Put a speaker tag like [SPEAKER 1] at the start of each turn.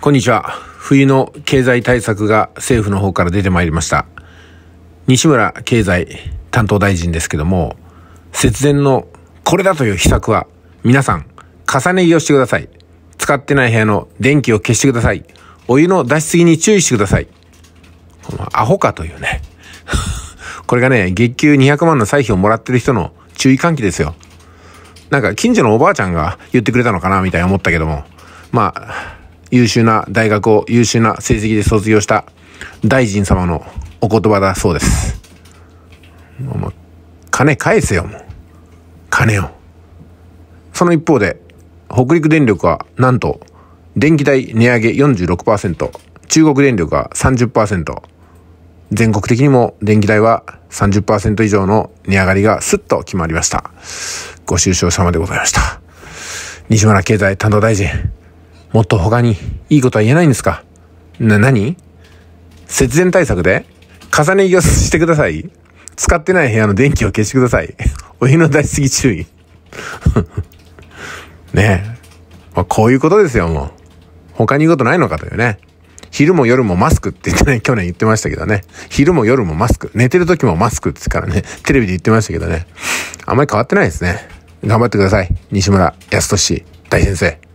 [SPEAKER 1] こんにちは。冬の経済対策が政府の方から出てまいりました。西村経済担当大臣ですけども、節電のこれだという秘策は、皆さん、重ね着をしてください。使ってない部屋の電気を消してください。お湯の出しすぎに注意してください。このアホかというね。これがね、月給200万の歳費をもらってる人の注意喚起ですよ。なんか近所のおばあちゃんが言ってくれたのかなみたいに思ったけども。まあ、優秀な大学を優秀な成績で卒業した大臣様のお言葉だそうです。もう、金返せよ、もう。金を。その一方で、北陸電力は、なんと、電気代値上げ46%、中国電力は30%、全国的にも電気代は30%以上の値上がりがすっと決まりました。ご愁傷様でございました。西村経済担当大臣。もっと他にいいことは言えないんですかな、何節電対策で重ね着をしてください。使ってない部屋の電気を消してください。お湯の出しすぎ注意。ねえ。まあ、こういうことですよ、もう。他に言うことないのかというね。昼も夜もマスクって言ってね、去年言ってましたけどね。昼も夜もマスク。寝てる時もマスクってからね、テレビで言ってましたけどね。あんまり変わってないですね。頑張ってください。西村康俊大先生。